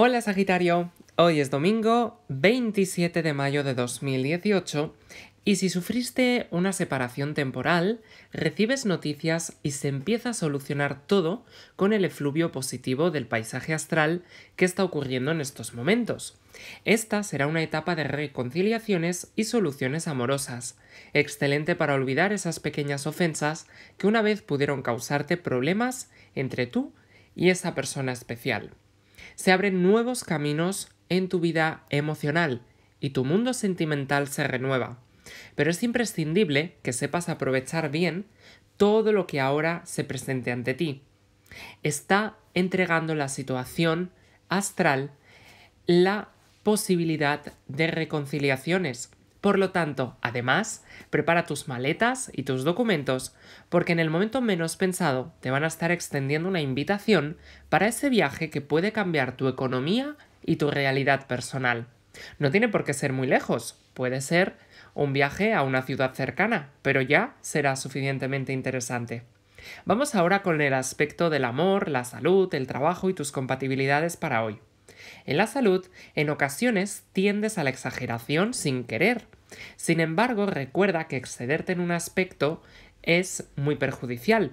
Hola Sagitario, hoy es domingo 27 de mayo de 2018 y si sufriste una separación temporal, recibes noticias y se empieza a solucionar todo con el efluvio positivo del paisaje astral que está ocurriendo en estos momentos. Esta será una etapa de reconciliaciones y soluciones amorosas, excelente para olvidar esas pequeñas ofensas que una vez pudieron causarte problemas entre tú y esa persona especial se abren nuevos caminos en tu vida emocional y tu mundo sentimental se renueva. Pero es imprescindible que sepas aprovechar bien todo lo que ahora se presente ante ti. Está entregando la situación astral la posibilidad de reconciliaciones por lo tanto, además, prepara tus maletas y tus documentos porque en el momento menos pensado te van a estar extendiendo una invitación para ese viaje que puede cambiar tu economía y tu realidad personal. No tiene por qué ser muy lejos, puede ser un viaje a una ciudad cercana, pero ya será suficientemente interesante. Vamos ahora con el aspecto del amor, la salud, el trabajo y tus compatibilidades para hoy. En la salud, en ocasiones tiendes a la exageración sin querer, sin embargo, recuerda que excederte en un aspecto es muy perjudicial.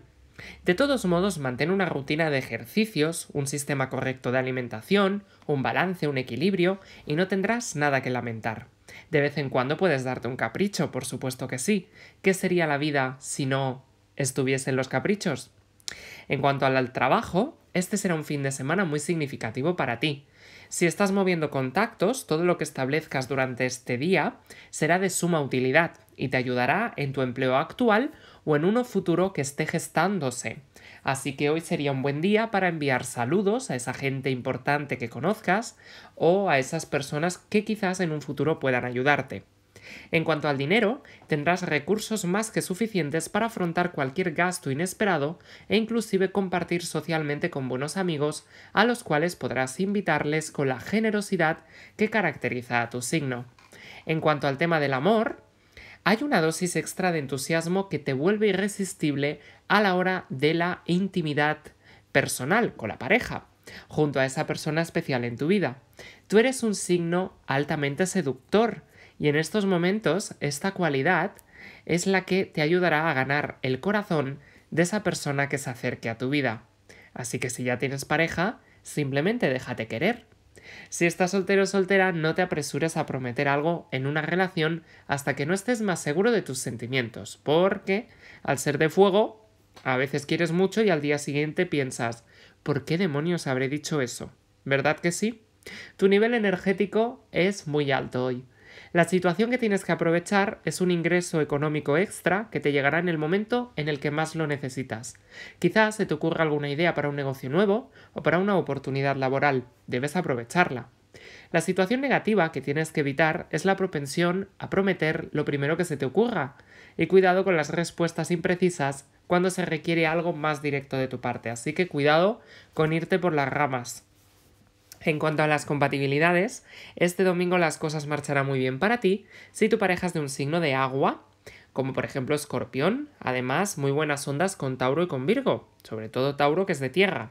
De todos modos, mantén una rutina de ejercicios, un sistema correcto de alimentación, un balance, un equilibrio, y no tendrás nada que lamentar. De vez en cuando puedes darte un capricho, por supuesto que sí. ¿Qué sería la vida si no estuviesen los caprichos? En cuanto al trabajo, este será un fin de semana muy significativo para ti. Si estás moviendo contactos, todo lo que establezcas durante este día será de suma utilidad y te ayudará en tu empleo actual o en uno futuro que esté gestándose. Así que hoy sería un buen día para enviar saludos a esa gente importante que conozcas o a esas personas que quizás en un futuro puedan ayudarte. En cuanto al dinero, tendrás recursos más que suficientes para afrontar cualquier gasto inesperado e inclusive compartir socialmente con buenos amigos a los cuales podrás invitarles con la generosidad que caracteriza a tu signo. En cuanto al tema del amor, hay una dosis extra de entusiasmo que te vuelve irresistible a la hora de la intimidad personal con la pareja, junto a esa persona especial en tu vida. Tú eres un signo altamente seductor, y en estos momentos, esta cualidad es la que te ayudará a ganar el corazón de esa persona que se acerque a tu vida. Así que si ya tienes pareja, simplemente déjate querer. Si estás soltero o soltera, no te apresures a prometer algo en una relación hasta que no estés más seguro de tus sentimientos, porque al ser de fuego, a veces quieres mucho y al día siguiente piensas, ¿por qué demonios habré dicho eso? ¿Verdad que sí? Tu nivel energético es muy alto hoy. La situación que tienes que aprovechar es un ingreso económico extra que te llegará en el momento en el que más lo necesitas. Quizás se te ocurra alguna idea para un negocio nuevo o para una oportunidad laboral. Debes aprovecharla. La situación negativa que tienes que evitar es la propensión a prometer lo primero que se te ocurra, y cuidado con las respuestas imprecisas cuando se requiere algo más directo de tu parte, así que cuidado con irte por las ramas. En cuanto a las compatibilidades, este domingo las cosas marcharán muy bien para ti si tu pareja es de un signo de agua, como por ejemplo escorpión, además muy buenas ondas con Tauro y con Virgo, sobre todo Tauro que es de tierra.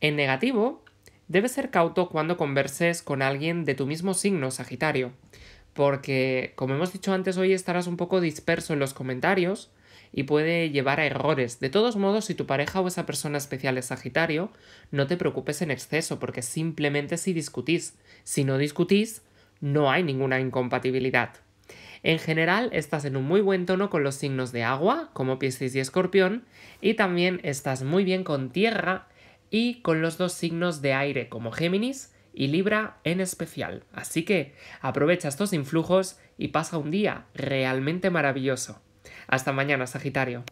En negativo, debes ser cauto cuando converses con alguien de tu mismo signo, Sagitario, porque como hemos dicho antes hoy estarás un poco disperso en los comentarios y puede llevar a errores. De todos modos, si tu pareja o esa persona especial es Sagitario, no te preocupes en exceso, porque simplemente si discutís, si no discutís, no hay ninguna incompatibilidad. En general, estás en un muy buen tono con los signos de agua, como Piscis y Escorpión, y también estás muy bien con tierra y con los dos signos de aire, como Géminis y Libra en especial. Así que aprovecha estos influjos y pasa un día realmente maravilloso. Hasta mañana, Sagitario.